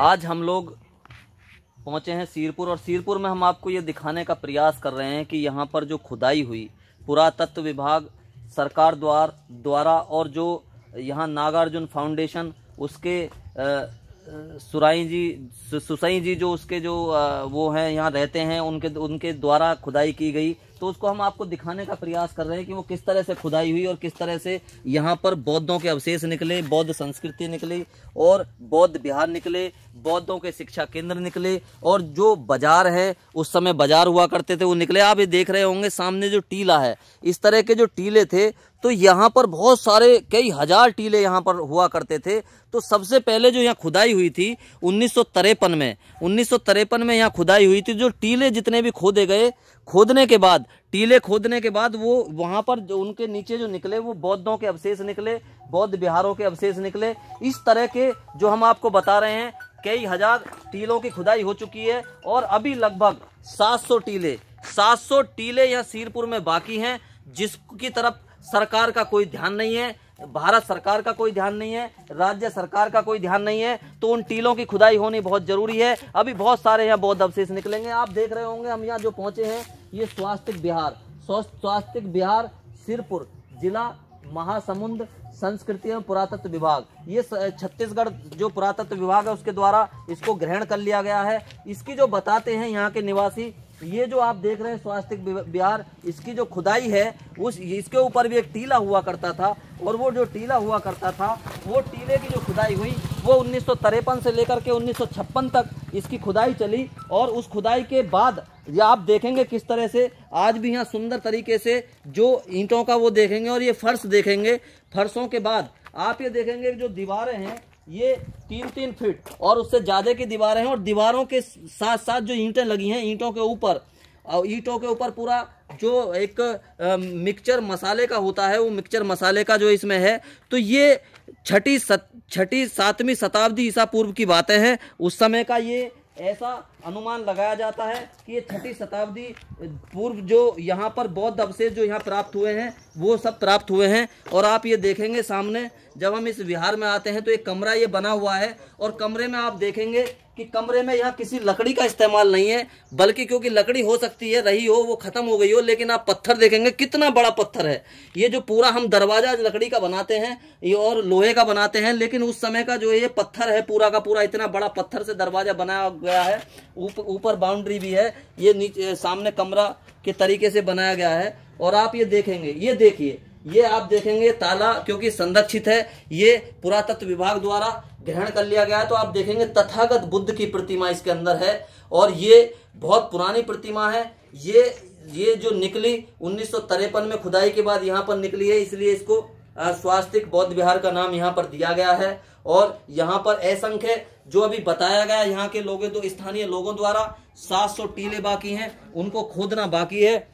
आज हम लोग पहुंचे हैं सीरपुर और सीरपुर में हम आपको ये दिखाने का प्रयास कर रहे हैं कि यहाँ पर जो खुदाई हुई पुरातत्व विभाग सरकार द्वार द्वारा और जो यहाँ नागार्जुन फाउंडेशन उसके सुराई जी सुसाई जी जो उसके जो आ, वो हैं यहाँ रहते हैं उनके उनके द्वारा खुदाई की गई तो उसको हम आपको दिखाने का प्रयास कर रहे हैं कि वो किस तरह से खुदाई हुई और किस तरह से यहाँ पर बौद्धों के अवशेष निकले बौद्ध संस्कृति निकली और बौद्ध बिहार निकले बौद्धों के शिक्षा केंद्र निकले और जो बाजार है उस समय बाजार हुआ करते थे वो निकले आप ये देख रहे होंगे सामने जो टीला है इस तरह के जो टीले थे तो यहाँ पर बहुत सारे कई हजार टीले यहाँ पर हुआ करते थे तो सबसे पहले जो यहाँ खुदाई हुई थी उन्नीस में उन्नीस में यहाँ खुदाई हुई थी जो टीले जितने भी खोदे गए खोदने के बाद टीले खोदने के बाद वो वहाँ पर जो उनके नीचे जो निकले वो बौद्धों के अवशेष निकले बौद्ध बिहारों के अवशेष निकले इस तरह के जो हम आपको बता रहे हैं कई हजार टीलों की खुदाई हो चुकी है और अभी लगभग 700 टीले 700 टीले यह सीरपुर में बाकी हैं जिसकी तरफ सरकार का कोई ध्यान नहीं है भारत सरकार का कोई ध्यान नहीं है राज्य सरकार का कोई ध्यान नहीं है तो उन टीलों की खुदाई होनी बहुत ज़रूरी है अभी बहुत सारे यहाँ बौद्ध अवशेष निकलेंगे आप देख रहे होंगे हम यहाँ जो पहुँचे हैं ये स्वास्थ्य बिहार स्वास्थ्य बिहार सिरपुर जिला महासमुंद संस्कृति एवं पुरातत्व विभाग ये छत्तीसगढ़ जो पुरातत्व विभाग है उसके द्वारा इसको ग्रहण कर लिया गया है इसकी जो बताते हैं यहाँ के निवासी ये जो आप देख रहे हैं स्वास्थ्य बिहार इसकी जो खुदाई है उस इसके ऊपर भी एक टीला हुआ करता था और वो जो टीला हुआ करता था वो टीले की जो खुदाई हुई वो उन्नीस से लेकर के उन्नीस तक इसकी खुदाई चली और उस खुदाई के बाद या आप देखेंगे किस तरह से आज भी यहाँ सुंदर तरीके से जो ईंटों का वो देखेंगे और ये फर्श देखेंगे फर्शों के बाद आप ये देखेंगे जो दीवारें हैं ये तीन तीन फीट और उससे ज़्यादा की दीवारें हैं और दीवारों के साथ साथ जो ईंटें लगी हैं ईंटों के ऊपर और ईंटों के ऊपर पूरा जो एक मिक्सचर मसाले का होता है वो मिक्सचर मसाले का जो इसमें है तो ये छठी सत छठी सातवीं शताब्दी ईसा पूर्व की बातें हैं उस समय का ये ऐसा अनुमान लगाया जाता है कि ये छठी शताब्दी पूर्व जो यहाँ पर बौद्ध अवशेष जो यहाँ प्राप्त हुए हैं वो सब प्राप्त हुए हैं और आप ये देखेंगे सामने जब हम इस विहार में आते हैं तो एक कमरा ये बना हुआ है और कमरे में आप देखेंगे कि कमरे में यहाँ किसी लकड़ी का इस्तेमाल नहीं है बल्कि क्योंकि लकड़ी हो सकती है रही हो वो खत्म हो गई हो लेकिन आप पत्थर देखेंगे कितना बड़ा पत्थर है ये जो पूरा हम दरवाजा लकड़ी का बनाते हैं ये और लोहे का बनाते हैं लेकिन उस समय का जो ये पत्थर है पूरा का पूरा इतना बड़ा पत्थर से दरवाजा बनाया गया है ऊपर बाउंड्री भी है ये नीचे सामने कमरा के तरीके से बनाया गया है और आप ये देखेंगे ये देखिए ये आप देखेंगे ताला क्योंकि संरक्षित है ये पुरातत्व विभाग द्वारा ग्रहण कर लिया गया है तो आप देखेंगे तथागत बुद्ध की प्रतिमा इसके अंदर है और ये बहुत पुरानी प्रतिमा है ये ये जो निकली उन्नीस में खुदाई के बाद यहाँ पर निकली है इसलिए इसको स्वास्तिक बौद्ध विहार का नाम यहाँ पर दिया गया है और यहाँ पर असंख्य जो अभी बताया गया यहाँ के लोगों तो स्थानीय लोगों द्वारा 700 टीले बाकी हैं उनको खोदना बाकी है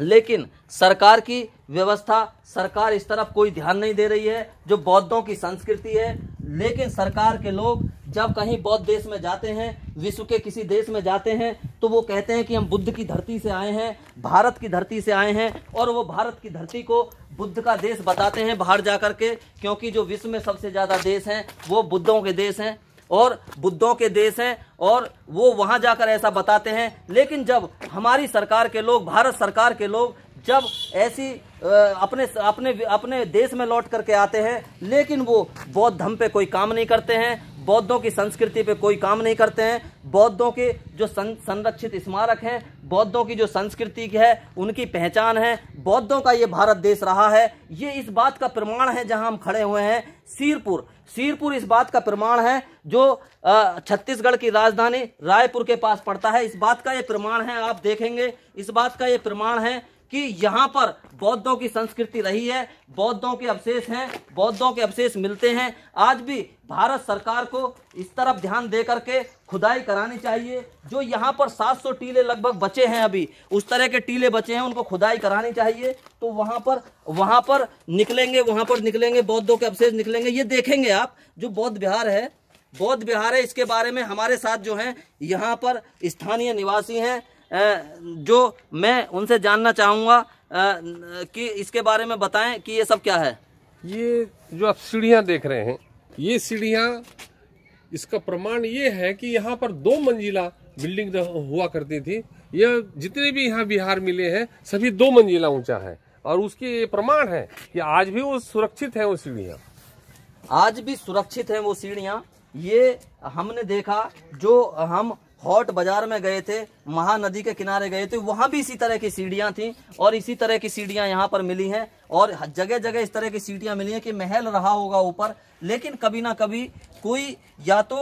लेकिन सरकार की व्यवस्था सरकार इस तरफ कोई ध्यान नहीं दे रही है जो बौद्धों की संस्कृति है लेकिन सरकार के लोग जब कहीं बौद्ध देश में जाते हैं विश्व के किसी देश में जाते हैं तो वो कहते हैं कि हम बुद्ध की धरती से आए हैं भारत की धरती से आए हैं और वो भारत की धरती को बुद्ध का देश बताते हैं बाहर जा कर के क्योंकि जो विश्व में सबसे ज़्यादा देश हैं वो बुद्धों के देश हैं और बुद्धों के देश हैं और वो वहाँ जाकर ऐसा बताते हैं लेकिन जब हमारी सरकार के लोग भारत सरकार के लोग जब ऐसी अपने अपने अपने देश में लौट करके आते हैं लेकिन वो बौद्ध धर्म पे कोई काम नहीं करते हैं बौद्धों की संस्कृति पे कोई काम नहीं करते हैं बौद्धों के जो संरक्षित स्मारक हैं बौद्धों की जो संस्कृति है उनकी पहचान है बौद्धों का ये भारत देश रहा है ये इस बात का प्रमाण है जहां हम खड़े हुए हैं सीरपुर सीरपुर इस बात का प्रमाण है जो छत्तीसगढ़ की राजधानी रायपुर के पास पड़ता है इस बात का ये प्रमाण है आप देखेंगे इस बात का ये प्रमाण है कि यहाँ पर बौद्धों की संस्कृति रही है बौद्धों के अवशेष हैं बौद्धों के अवशेष मिलते हैं आज भी भारत सरकार को इस तरफ ध्यान दे करके खुदाई करानी चाहिए जो यहाँ पर 700 टीले लगभग बचे हैं अभी उस तरह के टीले बचे हैं उनको खुदाई करानी चाहिए तो वहाँ पर वहाँ पर निकलेंगे वहाँ पर निकलेंगे बौद्धों के अवशेष निकलेंगे ये देखेंगे आप जो बौद्ध बिहार है बौद्ध बिहार है इसके बारे में हमारे साथ जो हैं यहाँ पर स्थानीय निवासी हैं जो मैं उनसे जानना चाहूँगा कि इसके बारे में बताएं कि ये सब क्या है ये जो आप सीढ़ियाँ देख रहे हैं ये सीढ़ियाँ इसका प्रमाण ये है कि यहाँ पर दो मंजिला बिल्डिंग हुआ करती थी यह जितने भी यहाँ बिहार मिले हैं सभी दो मंजिला ऊंचा है और उसके ये प्रमाण है कि आज भी वो सुरक्षित है वो सीढ़ियाँ आज भी सुरक्षित है वो सीढ़ियाँ ये हमने देखा जो हम हॉट बाजार में गए थे महानदी के किनारे गए थे वहाँ भी इसी तरह की सीढ़ियाँ थी और इसी तरह की सीढ़ियाँ यहाँ पर मिली हैं और जगह जगह इस तरह की सीढ़ियाँ मिली हैं कि महल रहा होगा ऊपर लेकिन कभी ना कभी कोई या तो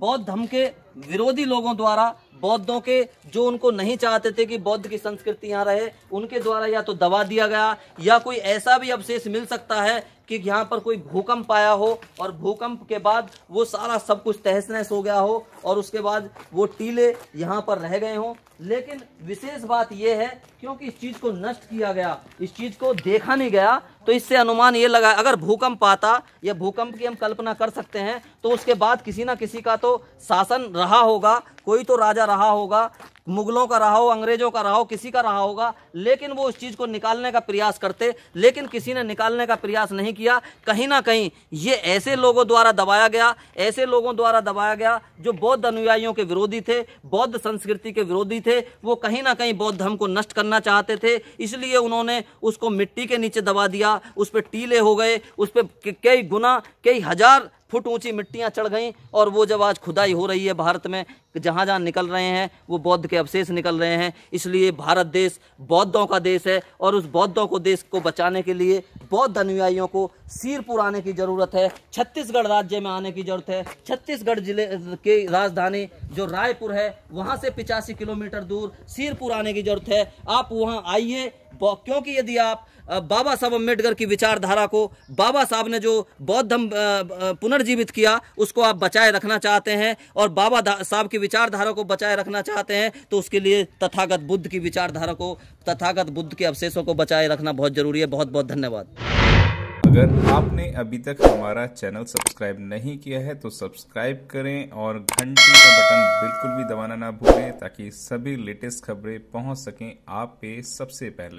बौद्ध धर्म के विरोधी लोगों द्वारा बौद्धों के जो उनको नहीं चाहते थे कि बौद्ध की संस्कृति यहाँ रहे उनके द्वारा या तो दबा दिया गया या कोई ऐसा भी अवशेष मिल सकता है कि यहाँ पर कोई भूकंप आया हो और भूकंप के बाद वो सारा सब कुछ तहस नहस हो गया हो और उसके बाद वो टीले यहाँ पर रह गए हों लेकिन विशेष बात यह है क्योंकि इस चीज को नष्ट किया गया इस चीज को देखा नहीं गया तो इससे अनुमान ये लगा अगर भूकंप आता या भूकंप की हम कल्पना कर सकते हैं तो उसके बाद किसी ना किसी का तो शासन रहा होगा कोई तो राजा रहा होगा मुगलों का रहा हो अंग्रेजों का रहा हो किसी का रहा होगा लेकिन वो उस चीज़ को निकालने का प्रयास करते लेकिन किसी ने निकालने का प्रयास नहीं किया कहीं ना कहीं ये ऐसे लोगों द्वारा दबाया गया ऐसे लोगों द्वारा दबाया गया जो बौद्ध अनुयायियों के विरोधी थे बौद्ध संस्कृति के विरोधी थे थे वो कहीं ना कहीं बौद्ध धर्म को नष्ट करना चाहते थे इसलिए उन्होंने उसको मिट्टी के नीचे दबा दिया उस पर टीले हो गए उस पर कई गुना कई हजार फुट ऊंची मिट्टियां चढ़ गईं और वो जब आज खुदाई हो रही है भारत में जहाँ जहाँ निकल रहे हैं वो बौद्ध के अवशेष निकल रहे हैं इसलिए भारत देश बौद्धों का देश है और उस बौद्धों को देश को बचाने के लिए बौद्ध अनुयायियों को सिरपुर आने की ज़रूरत है छत्तीसगढ़ राज्य में आने की ज़रूरत है छत्तीसगढ़ जिले के राजधानी जो रायपुर है वहाँ से पिचासी किलोमीटर दूर सिरपुर आने की ज़रूरत है आप वहाँ आइए क्योंकि यदि आप बाबा साहब अम्बेडकर की विचारधारा को बाबा साहब ने जो बौद्ध धर्म पुनर्जीवित किया उसको आप बचाए रखना चाहते हैं और बाबा साहब की विचारधारा को बचाए रखना चाहते हैं तो उसके लिए तथागत बुद्ध की विचारधारा को तथागत बुद्ध के अवशेषों को बचाए रखना बहुत जरूरी है बहुत बहुत धन्यवाद अगर आपने अभी तक हमारा चैनल सब्सक्राइब नहीं किया है तो सब्सक्राइब करें और घंटी का बटन बिल्कुल भी दबाना ना भूलें ताकि सभी लेटेस्ट खबरें पहुंच सकें आप पे सबसे पहले